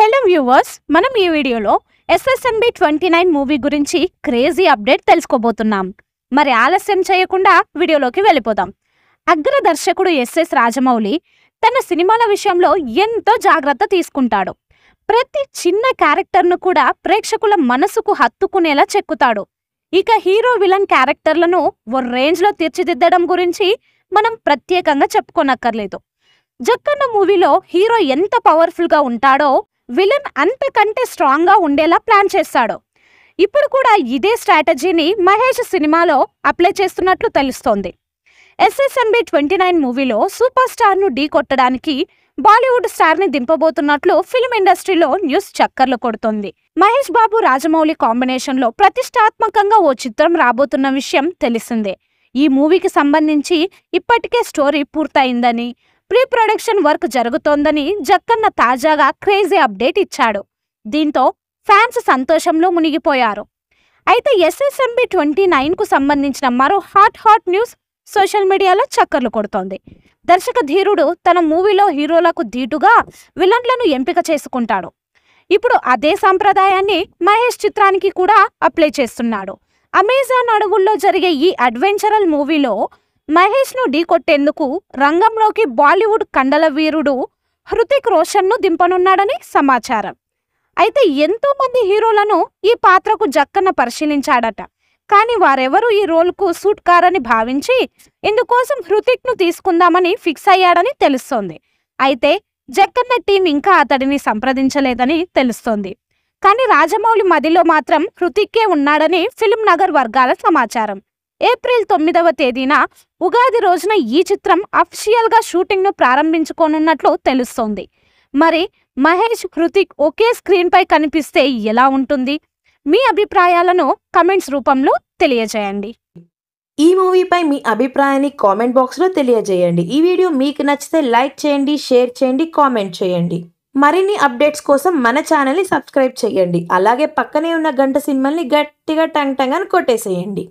hello viewers మనం ఈ వీడియోలో ఎస్ఎస్ఎంబి ట్వంటీ నైన్ మూవీ గురించి క్రేజీ అప్డేట్ తెలుసుకోబోతున్నాం మరి ఆలస్యం చేయకుండా వీడియోలోకి వెళ్ళిపోదాం అగ్ర దర్శకుడు ఎస్ఎస్ రాజమౌళి తన సినిమాల విషయంలో ఎంతో జాగ్రత్త తీసుకుంటాడు ప్రతి చిన్న క్యారెక్టర్ను కూడా ప్రేక్షకుల మనసుకు హత్తుకునేలా చెక్కుతాడు ఇక హీరో విలన్ క్యారెక్టర్లను ఓ రేంజ్లో తీర్చిదిద్దడం గురించి మనం ప్రత్యేకంగా చెప్పుకోనక్కర్లేదు జక్కన్న మూవీలో హీరో ఎంత పవర్ఫుల్గా ఉంటాడో విలన్ అంతకంటే స్ట్రాంగ్గా ఉండేలా ప్లాన్ చేస్తాడు ఇప్పుడు కూడా ఇదే స్ట్రాటజీని మహేష్ సినిమాలో అప్లై చేస్తున్నట్లు తెలుస్తోంది ఎస్ఎస్ఎంబి ట్వంటీ నైన్ మూవీలో సూపర్ స్టార్ను ఢీ కొట్టడానికి బాలీవుడ్ స్టార్ని దింపబోతున్నట్లు ఫిల్మ్ ఇండస్ట్రీలో న్యూస్ చక్కర్లు కొడుతోంది మహేష్ బాబు రాజమౌళి కాంబినేషన్లో ప్రతిష్టాత్మకంగా ఓ చిత్రం రాబోతున్న విషయం తెలిసిందే ఈ మూవీకి సంబంధించి ఇప్పటికే స్టోరీ పూర్తయిందని ప్రీ ప్రొడక్షన్ వర్క్ జరుగుతోందని జక్కన్న తాజాగా క్రేజీ అప్డేట్ ఇచ్చాడు దీంతో ఫ్యాన్స్ సంతోషంలో మునిగిపోయారు అయితే ఎస్ఎస్ఎంబి ట్వంటీ నైన్కు సంబంధించిన మరో హాట్ హాట్ న్యూస్ సోషల్ మీడియాలో చక్కర్లు కొడుతోంది దర్శక ధీరుడు తన మూవీలో హీరోలకు ధీటుగా విలన్లను ఎంపిక చేసుకుంటాడు ఇప్పుడు అదే సాంప్రదాయాన్ని మహేష్ చిత్రానికి కూడా అప్లై చేస్తున్నాడు అమెజాన్ అడవుల్లో జరిగే ఈ అడ్వెంచరల్ మూవీలో మహేష్ను ఢీకొట్టేందుకు రంగంలోకి బాలీవుడ్ కండల వీరుడు హృతిక్ రోషన్ను దింపనున్నాడని సమాచారం అయితే ఎంతోమంది హీరోలను ఈ పాత్రకు జక్కన పరిశీలించాడట కానీ వారెవరూ ఈ రోల్కు సూట్ కారని భావించి ఇందుకోసం హృతిక్ను తీసుకుందామని ఫిక్స్ అయ్యాడని తెలుస్తోంది అయితే జక్కన్న టీం ఇంకా అతడిని సంప్రదించలేదని తెలుస్తోంది కానీ రాజమౌళి మదిలో మాత్రం హృతిక్కే ఉన్నాడని ఫిల్మ్ నగర్ వర్గాల సమాచారం ఏప్రిల్ తొమ్మిదవ తేదీన ఉగాది రోజున ఈ చిత్రం అఫిషియల్గా షూటింగ్ను ప్రారంభించుకోనున్నట్లు తెలుస్తోంది మరి మహేష్ హృతిక్ ఒకే స్క్రీన్పై కనిపిస్తే ఎలా ఉంటుంది మీ అభిప్రాయాలను కమెంట్స్ రూపంలో తెలియజేయండి ఈ మూవీపై మీ అభిప్రాయాన్ని కామెంట్ బాక్స్లో తెలియజేయండి ఈ వీడియో మీకు నచ్చితే లైక్ చేయండి షేర్ చేయండి కామెంట్ చేయండి మరిన్ని అప్డేట్స్ కోసం మన ఛానల్ని సబ్స్క్రైబ్ చేయండి అలాగే పక్కనే ఉన్న గంట సినిమాల్ని గట్టిగా టంగ్ టంగ్ అని కొట్టేసేయండి